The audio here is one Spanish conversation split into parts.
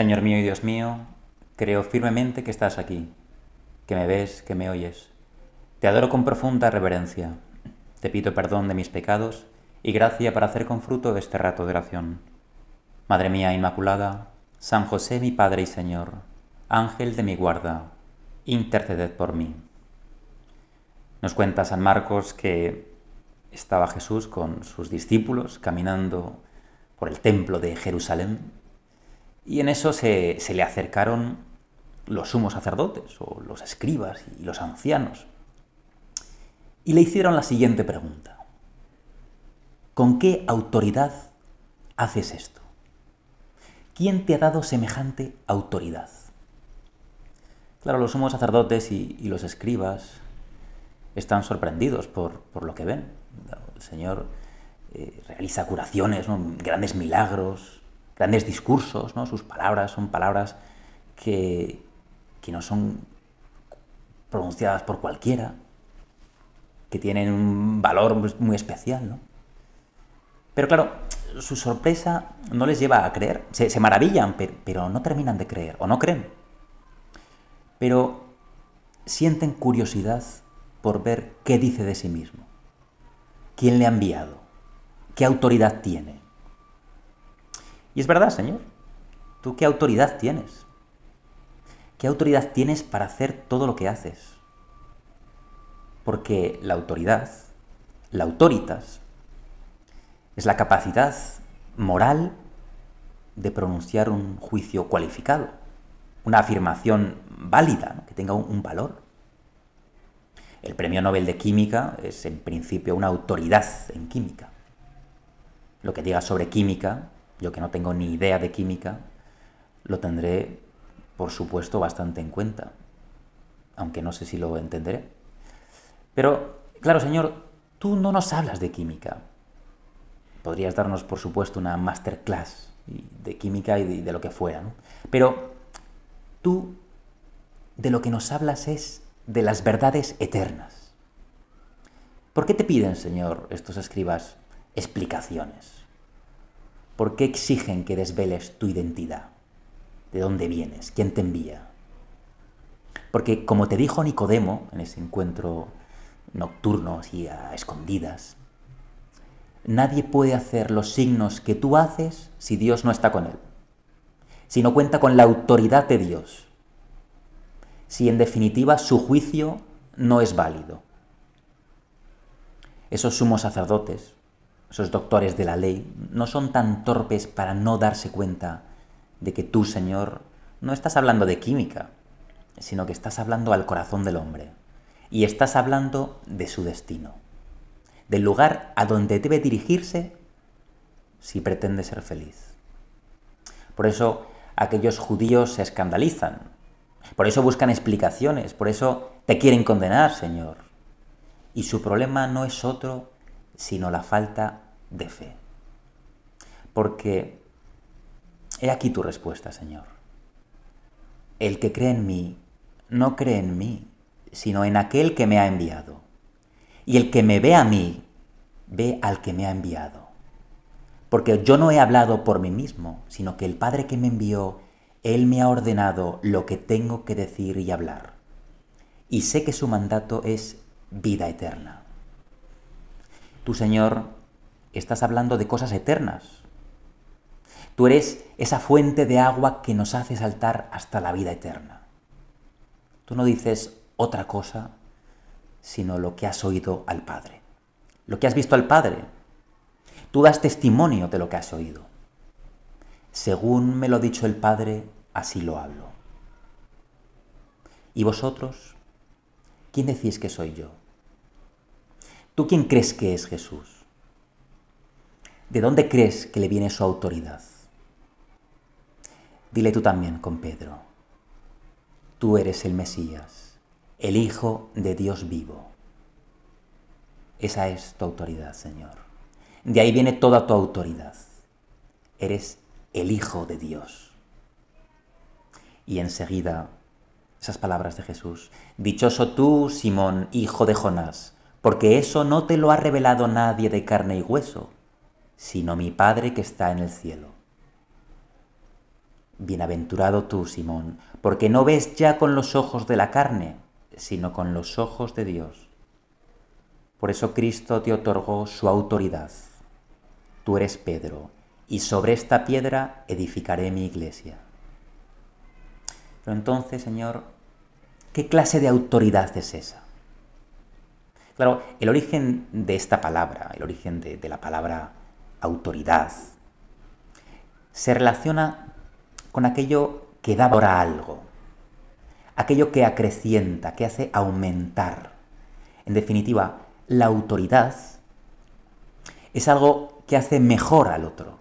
Señor mío y Dios mío, creo firmemente que estás aquí, que me ves, que me oyes. Te adoro con profunda reverencia. Te pido perdón de mis pecados y gracia para hacer con fruto este rato de oración. Madre mía Inmaculada, San José mi Padre y Señor, Ángel de mi guarda, interceded por mí. Nos cuenta San Marcos que estaba Jesús con sus discípulos caminando por el templo de Jerusalén y en eso se, le acercaron los sumos sacerdotes, o los escribas y los ancianos, y le hicieron la siguiente pregunta. ¿Con qué autoridad haces esto? ¿Quién te ha dado semejante autoridad? Claro, los sumos sacerdotes y, los escribas están sorprendidos por, lo que ven. El Señor eh, realiza curaciones, grandes milagros, grandes discursos, ¿no? sus palabras son palabras que, no son pronunciadas por cualquiera, que tienen un valor muy especial. Pero claro, su sorpresa no les lleva a creer, se, maravillan, pero no terminan de creer o no creen. Pero sienten curiosidad por ver qué dice de sí mismo, quién le ha enviado, qué autoridad tiene es verdad, Señor. ¿Tú qué autoridad tienes? ¿Qué autoridad tienes para hacer todo lo que haces? Porque la autoridad, la autoritas, es la capacidad moral de pronunciar un juicio cualificado, una afirmación válida, que tenga un, un valor. El premio Nobel de Química es en principio una autoridad en química. Lo que diga sobre química yo que no tengo ni idea de química, lo tendré, por supuesto, bastante en cuenta, aunque no sé si lo entenderé. Pero, claro, señor, tú no nos hablas de química. Podrías darnos, por supuesto, una masterclass de química y de, lo que fuera, ¿no? Pero tú de lo que nos hablas es de las verdades eternas. ¿Por qué te piden, Señor, estos escribas, explicaciones? ¿Por qué exigen que desveles tu identidad? ¿De dónde vienes? ¿Quién te envía? Porque como te dijo Nicodemo en ese encuentro nocturno y a escondidas, nadie puede hacer los signos que tú haces si Dios no está con él, si no cuenta con la autoridad de Dios, si en definitiva su juicio no es válido. Esos sumos sacerdotes, esos doctores de la ley, no son tan torpes para no darse cuenta de que tú, Señor, no estás hablando de química, sino que estás hablando al corazón del hombre. Y estás hablando de su destino, del lugar a donde debe dirigirse si pretende ser feliz. Por eso aquellos judíos se escandalizan, por eso buscan explicaciones, por eso te quieren condenar, Señor. Y su problema no es otro sino la falta de fe. Porque he aquí tu respuesta, Señor. El que cree en mí, no cree en mí, sino en aquel que me ha enviado. Y el que me ve a mí, ve al que me ha enviado. Porque yo no he hablado por mí mismo, sino que el Padre que me envió, Él me ha ordenado lo que tengo que decir y hablar. Y sé que su mandato es vida eterna. Tú, Señor, estás hablando de cosas eternas. Tú eres esa fuente de agua que nos hace saltar hasta la vida eterna. Tú no dices otra cosa sino lo que has oído al Padre, lo que has visto al Padre. Tú das testimonio de lo que has oído. Según me lo ha dicho el Padre, así lo hablo. ¿Y vosotros? ¿Quién decís que soy yo? ¿Tú quién crees que es Jesús? ¿De dónde crees que le viene su autoridad? Dile tú también con Pedro, tú eres el Mesías, el Hijo de Dios vivo. Esa es tu autoridad, Señor. De ahí viene toda tu autoridad. Eres el Hijo de Dios. Y enseguida, esas palabras de Jesús, Dichoso tú, Simón, hijo de Jonás, porque eso no te lo ha revelado nadie de carne y hueso, sino mi Padre que está en el cielo. Bienaventurado tú, Simón, porque no ves ya con los ojos de la carne, sino con los ojos de Dios. Por eso Cristo te otorgó su autoridad. Tú eres Pedro, y sobre esta piedra edificaré mi iglesia. Pero entonces, Señor, ¿qué clase de autoridad es esa? Claro, el origen de esta palabra, el origen de, la palabra autoridad, se relaciona con aquello que da algo, aquello que acrecienta, que hace aumentar. En definitiva, la autoridad es algo que hace mejor al otro,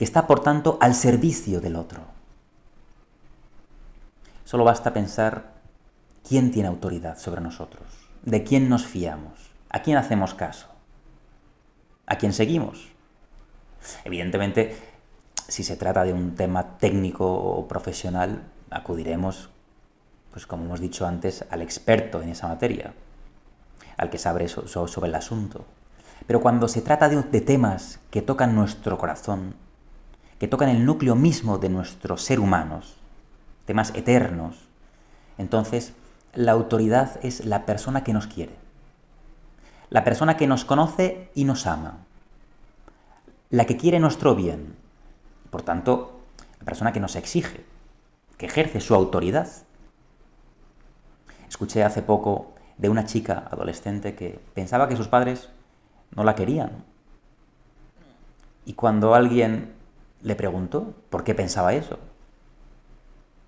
que está por tanto al servicio del otro. Solo basta pensar quién tiene autoridad sobre nosotros. ¿De quién nos fiamos? ¿A quién hacemos caso? ¿A quién seguimos? Evidentemente, si se trata de un tema técnico o profesional, acudiremos, pues como hemos dicho antes, al experto en esa materia, al que sabe sobre el asunto. Pero cuando se trata de, temas que tocan nuestro corazón, que tocan el núcleo mismo de nuestro ser humanos, temas eternos, entonces la autoridad es la persona que nos quiere, la persona que nos conoce y nos ama, la que quiere nuestro bien, por tanto, la persona que nos exige, que ejerce su autoridad. Escuché hace poco de una chica adolescente que pensaba que sus padres no la querían. Y cuando alguien le preguntó por qué pensaba eso,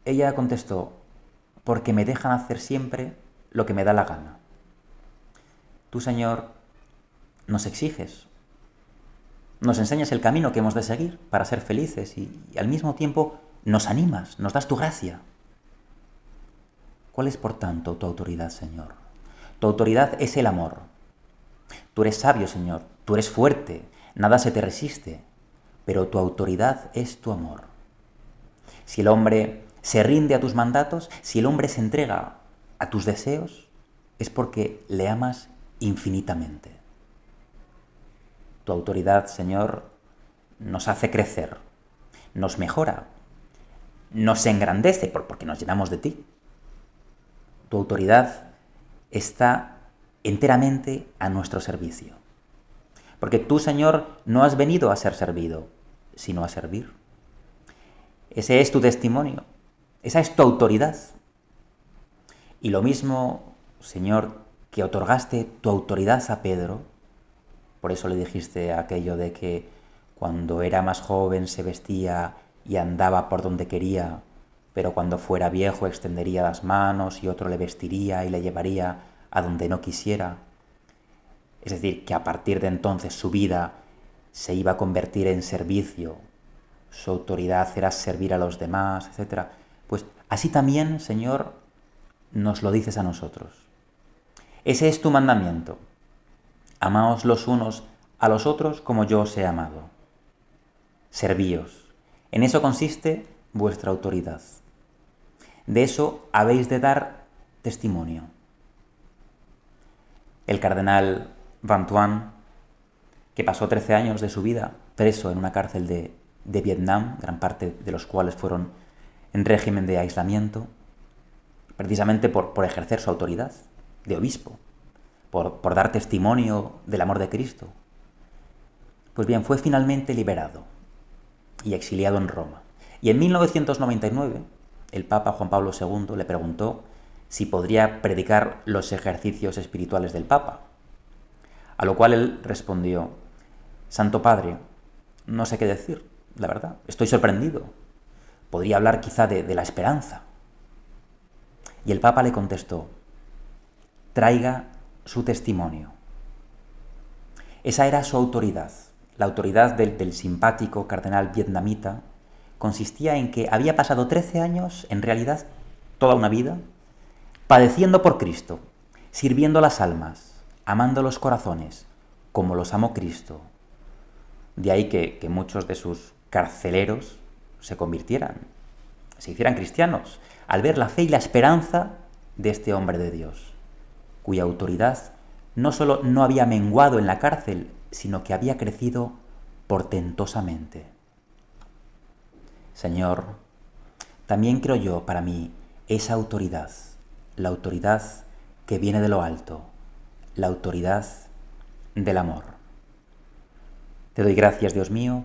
ella contestó, porque me dejan hacer siempre lo que me da la gana. Tú, Señor, nos exiges, nos enseñas el camino que hemos de seguir para ser felices y, al mismo tiempo nos animas, nos das tu gracia. ¿Cuál es, por tanto, tu autoridad, Señor? Tu autoridad es el amor. Tú eres sabio, Señor, tú eres fuerte, nada se te resiste, pero tu autoridad es tu amor. Si el hombre se rinde a tus mandatos, si el hombre se entrega a tus deseos, es porque le amas infinitamente. Tu autoridad, Señor, nos hace crecer, nos mejora, nos engrandece porque nos llenamos de ti. Tu autoridad está enteramente a nuestro servicio. Porque tú, Señor, no has venido a ser servido, sino a servir. Ese es tu testimonio, esa es tu autoridad. Y lo mismo, Señor, que otorgaste tu autoridad a Pedro, por eso le dijiste aquello de que cuando era más joven se vestía y andaba por donde quería, pero cuando fuera viejo extendería las manos y otro le vestiría y le llevaría a donde no quisiera. Es decir, que a partir de entonces su vida se iba a convertir en servicio, su autoridad era servir a los demás, etc. Pues así también, Señor, nos lo dices a nosotros. Ese es tu mandamiento. Amaos los unos a los otros como yo os he amado. Servíos. En eso consiste vuestra autoridad. De eso habéis de dar testimonio. El cardenal Van Tuan, que pasó 13 años de su vida preso en una cárcel de, de Vietnam, gran parte de los cuales fueron en régimen de aislamiento, precisamente por, ejercer su autoridad de obispo, por, por dar testimonio del amor de Cristo. Pues bien, fue finalmente liberado y exiliado en Roma. Y en 1999, el Papa Juan Pablo II le preguntó si podría predicar los ejercicios espirituales del Papa. A lo cual él respondió, Santo Padre, no sé qué decir, la verdad, estoy sorprendido. Podría hablar quizá de, la esperanza. Y el Papa le contestó, traiga su testimonio. Esa era su autoridad. La autoridad del, simpático cardenal vietnamita consistía en que había pasado 13 años, en realidad toda una vida, padeciendo por Cristo, sirviendo las almas, amando los corazones, como los amó Cristo. De ahí que, que muchos de sus carceleros se convirtieran, se hicieran cristianos, al ver la fe y la esperanza de este hombre de Dios, cuya autoridad no solo no había menguado en la cárcel, sino que había crecido portentosamente. Señor, también creo yo para mí esa autoridad, la autoridad que viene de lo alto, la autoridad del amor. Te doy gracias, Dios mío,